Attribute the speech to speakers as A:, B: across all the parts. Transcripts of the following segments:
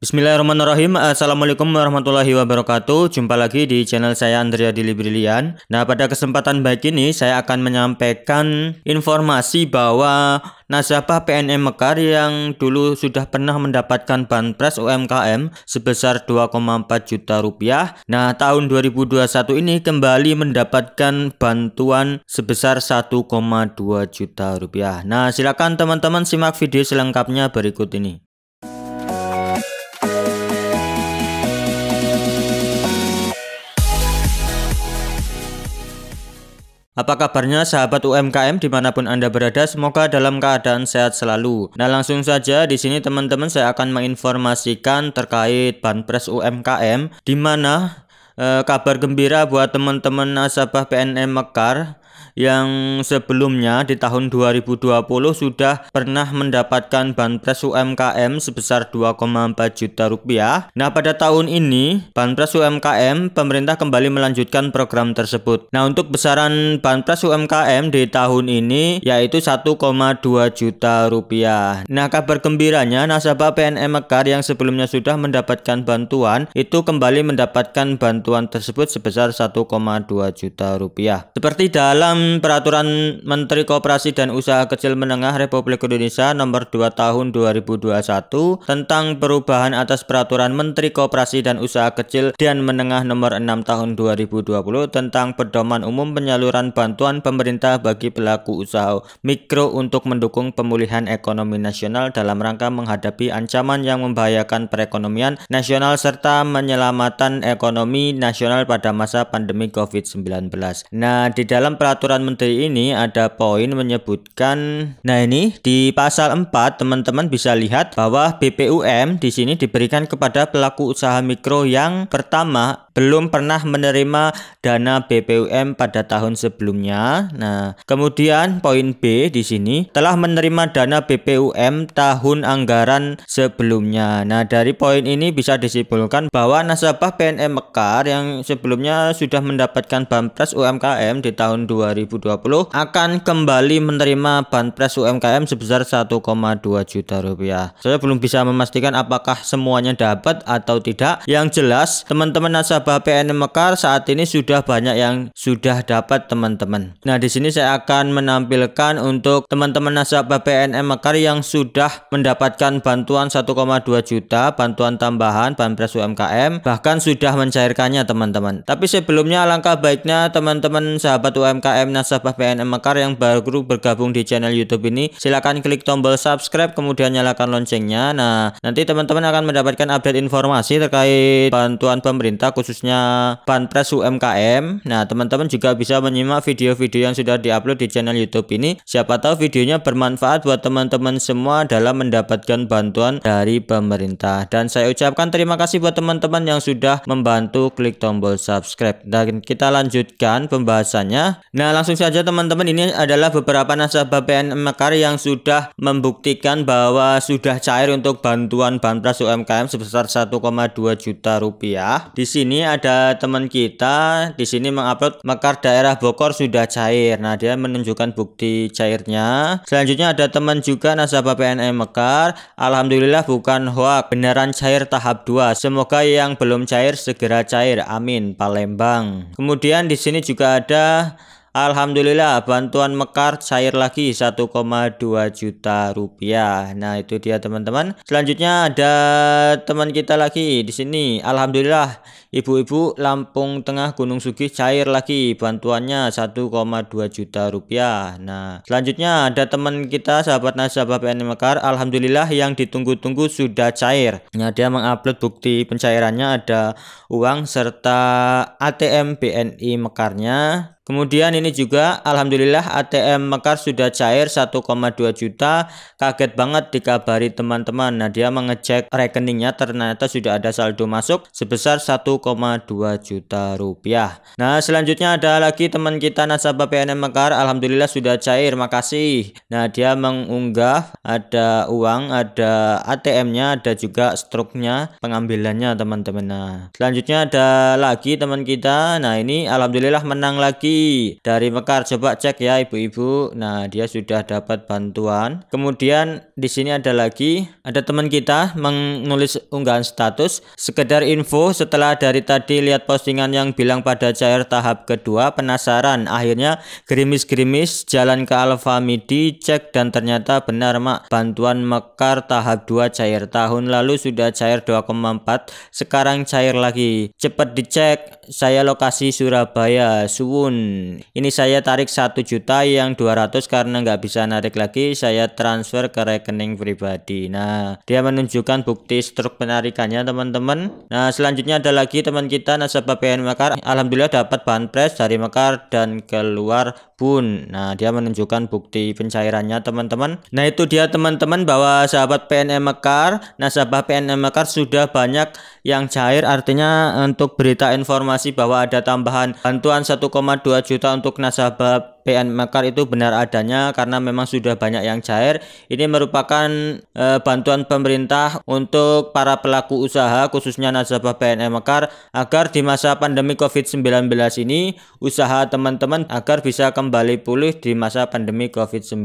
A: Bismillahirrahmanirrahim Assalamualaikum warahmatullahi wabarakatuh Jumpa lagi di channel saya Andrea Dili Brilian Nah pada kesempatan baik ini saya akan menyampaikan informasi bahwa Nasabah PNM Mekar yang dulu sudah pernah mendapatkan banpres UMKM sebesar 2,4 juta rupiah. Nah, tahun 2021 ini kembali mendapatkan bantuan sebesar 1,2 juta rupiah. Nah, silakan teman-teman simak video selengkapnya berikut ini. Apa kabarnya sahabat UMKM dimanapun Anda berada? Semoga dalam keadaan sehat selalu. Nah langsung saja di sini teman-teman saya akan menginformasikan terkait Banpres UMKM di mana eh, kabar gembira buat teman-teman nasabah PNM Mekar yang sebelumnya di tahun 2020 sudah pernah mendapatkan banpres UMKM sebesar 2,4 juta rupiah. Nah, pada tahun ini banpres UMKM pemerintah kembali melanjutkan program tersebut. Nah, untuk besaran banpres UMKM di tahun ini yaitu 1,2 juta rupiah. Nah, kabar gembiranya nasabah PNM Mekar yang sebelumnya sudah mendapatkan bantuan itu kembali mendapatkan bantuan tersebut sebesar 1,2 juta rupiah. Seperti dalam Peraturan Menteri Kooperasi dan Usaha Kecil Menengah Republik Indonesia Nomor 2 Tahun 2021 tentang perubahan atas Peraturan Menteri Kooperasi dan Usaha Kecil dan Menengah Nomor 6 Tahun 2020 tentang pedoman umum penyaluran bantuan pemerintah bagi pelaku usaha mikro untuk mendukung pemulihan ekonomi nasional dalam rangka menghadapi ancaman yang membahayakan perekonomian nasional serta menyelamatkan ekonomi nasional pada masa pandemi COVID-19. Nah, di dalam peraturan peraturan menteri ini ada poin menyebutkan nah ini di pasal 4 teman-teman bisa lihat bahwa BPUM di sini diberikan kepada pelaku usaha mikro yang pertama belum pernah menerima dana BPUM pada tahun sebelumnya. Nah, kemudian poin B di sini telah menerima dana BPUM tahun anggaran sebelumnya. Nah, dari poin ini bisa disimpulkan bahwa nasabah PNM Mekar yang sebelumnya sudah mendapatkan Banpres UMKM di tahun 2020 akan kembali menerima Banpres UMKM sebesar 1,2 juta rupiah. Saya belum bisa memastikan apakah semuanya dapat atau tidak. Yang jelas, teman-teman nasabah nasabah PN Mekar saat ini sudah banyak yang sudah dapat teman-teman. Nah, di sini saya akan menampilkan untuk teman-teman nasabah PNM Mekar yang sudah mendapatkan bantuan 1,2 juta, bantuan tambahan, banpres UMKM, bahkan sudah mencairkannya teman-teman. Tapi sebelumnya alangkah baiknya teman-teman sahabat UMKM nasabah PNM Mekar yang baru bergabung di channel YouTube ini, silakan klik tombol subscribe kemudian nyalakan loncengnya. Nah, nanti teman-teman akan mendapatkan update informasi terkait bantuan pemerintah khusus khususnya Banpres UMKM. Nah, teman-teman juga bisa menyimak video-video yang sudah diupload di channel YouTube ini. Siapa tahu videonya bermanfaat buat teman-teman semua dalam mendapatkan bantuan dari pemerintah. Dan saya ucapkan terima kasih buat teman-teman yang sudah membantu klik tombol subscribe. Dan kita lanjutkan pembahasannya. Nah, langsung saja teman-teman ini adalah beberapa nasabah PNM Mekar yang sudah membuktikan bahwa sudah cair untuk bantuan Banpres UMKM sebesar 1,2 juta rupiah. Di sini ini ada teman kita di sini mengupload Mekar daerah Bogor sudah cair. Nah, dia menunjukkan bukti cairnya. Selanjutnya ada teman juga nasabah PNM Mekar. Alhamdulillah bukan hoax, beneran cair tahap 2. Semoga yang belum cair segera cair. Amin. Palembang. Kemudian di sini juga ada Alhamdulillah bantuan mekar cair lagi 1,2 juta rupiah. Nah itu dia teman-teman. Selanjutnya ada teman kita lagi di sini. Alhamdulillah ibu-ibu Lampung Tengah Gunung Sugih cair lagi bantuannya 1,2 juta rupiah. Nah selanjutnya ada teman kita sahabat nasabah PNM Mekar. Alhamdulillah yang ditunggu-tunggu sudah cair. Nah dia mengupload bukti pencairannya ada uang serta ATM BNI Mekarnya Kemudian ini juga alhamdulillah ATM Mekar sudah cair 1,2 juta. Kaget banget dikabari teman-teman. Nah, dia mengecek rekeningnya ternyata sudah ada saldo masuk sebesar 1,2 juta rupiah. Nah, selanjutnya ada lagi teman kita nasabah PNM Mekar alhamdulillah sudah cair. Makasih. Nah, dia mengunggah ada uang, ada ATM-nya, ada juga struknya, pengambilannya teman-teman. Nah, selanjutnya ada lagi teman kita. Nah, ini alhamdulillah menang lagi dari Mekar coba cek ya ibu-ibu nah dia sudah dapat bantuan kemudian di sini ada lagi ada teman kita menulis unggahan status sekedar info setelah dari tadi lihat postingan yang bilang pada cair tahap kedua penasaran akhirnya gerimis-gerimis jalan ke Alfamidi cek dan ternyata benar mak bantuan Mekar tahap 2 cair tahun lalu sudah cair 2,4 sekarang cair lagi cepat dicek saya lokasi Surabaya Suwun ini saya tarik 1 juta yang 200 karena nggak bisa narik lagi saya transfer ke rekening pribadi. Nah, dia menunjukkan bukti struk penarikannya teman-teman. Nah, selanjutnya ada lagi teman kita nasabah PN Mekar. Alhamdulillah dapat bahan press dari Mekar dan keluar sabun. Nah, dia menunjukkan bukti pencairannya, teman-teman. Nah, itu dia teman-teman bahwa sahabat PNM Mekar, nah PNM Mekar sudah banyak yang cair artinya untuk berita informasi bahwa ada tambahan bantuan 1,2 juta untuk nasabah PN Mekar itu benar adanya karena memang sudah banyak yang cair. Ini merupakan e, bantuan pemerintah untuk para pelaku usaha khususnya nasabah PNM Mekar agar di masa pandemi Covid-19 ini usaha teman-teman agar bisa kembali pulih di masa pandemi Covid-19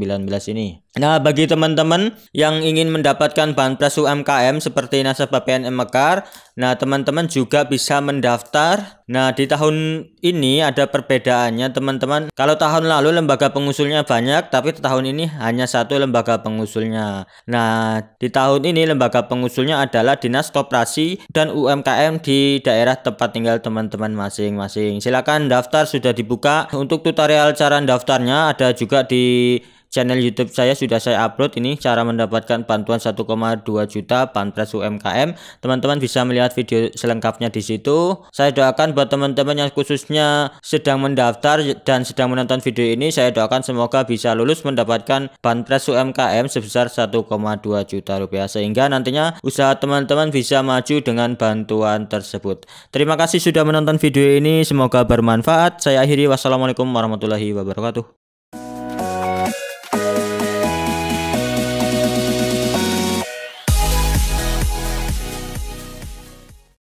A: ini. Nah, bagi teman-teman yang ingin mendapatkan bahan pres UMKM seperti nasabah PNM Mekar, nah teman-teman juga bisa mendaftar. Nah, di tahun ini ada perbedaannya teman-teman. Kalau tahun lalu lembaga pengusulnya banyak, tapi tahun ini hanya satu lembaga pengusulnya. Nah, di tahun ini lembaga pengusulnya adalah Dinas Koperasi dan UMKM di daerah tempat tinggal teman-teman masing-masing. Silakan daftar sudah dibuka. Untuk tutorial cara daftarnya ada juga di channel YouTube saya sudah saya upload ini cara mendapatkan bantuan 1,2 juta Banpres UMKM. Teman-teman bisa melihat video selengkapnya di situ. Saya doakan buat teman-teman yang khususnya sedang mendaftar dan sedang menonton video ini, saya doakan semoga bisa lulus mendapatkan Banpres UMKM sebesar 1,2 juta rupiah sehingga nantinya usaha teman-teman bisa maju dengan bantuan tersebut. Terima kasih sudah menonton video ini, semoga bermanfaat. Saya akhiri wassalamualaikum warahmatullahi wabarakatuh.